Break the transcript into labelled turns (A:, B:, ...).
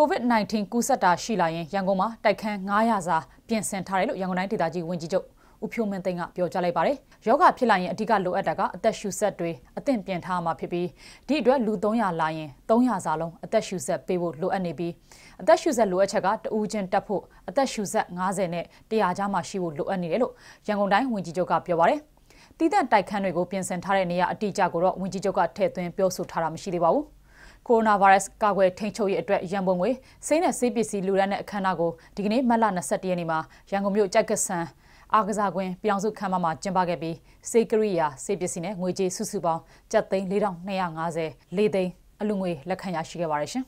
A: COVID-19 ကူးစက်တာရှိလာရင်ရန်ကုန်မှာတိုက်ခန်း900စာပြင်ဆင်ထားတယ်လို့ရန်ကုန်တိုင်းဒေသကြီးဝန်ကြီးချုပ်ဦးဖြိုးမင်းသိန်းကပြောကြားလိုက်ပါတယ်။ယောဂဖြစ်လာရင်အဓိကလိုအပ်တာကအသက်ရှူဆက်တွေအသင့်ပြင်ထားမှာဖြစ်ပြီးဒီအတွက်လူ300လာရင်300စာလုံးအသက်ရှူဆက်ပေးဖို့လိုအပ်နေပြီးအသက်ရှူဆက်လိုအပ်ချက်ကတူးချင်းတက်ဖို့အသက်ရှူဆက်90နဲ့100ကြားမှာရှိဖို့လိုအပ်နေတယ်လို့ရန်ကုန်တိုင်းဝန်ကြီးချုပ်ကပြောပါတယ်။တည်တံ့တိုက်ခန်းတွေကိုပြင်ဆင်ထားတဲ့နေရာအတိအကျကိုတော့ဝန်ကြီးချုပ်ကထည့်သွင်းပြောဆိုထားတာမရှိသေးပါဘူး။ကိုရိုနာဗိုင်းရပ်စ်ကာကွယ်ထိန်းချုပ်ရေးအတွက်ရန်ပုံငွေစိမ်းနဲ့ဆေးပစ္စည်းလူဒန်းတဲ့အခမ်းအနားကိုဒီကနေ့မတ်လ21ရက်နေ့မှာရန်ကုန်မြို့ကြက်ကဆန်အားကစားကွင်းပြောင်စုခမ်းမမှာကျင်းပခဲ့ပြီးစေကရိယာစေပစ္စည်းနဲ့ငွေကြေးစုစုပေါင်းကျပ်သိန်း4250လေးသိန်းအလူငွေလက်ခံရရှိခဲ့ပါတယ်ရှင်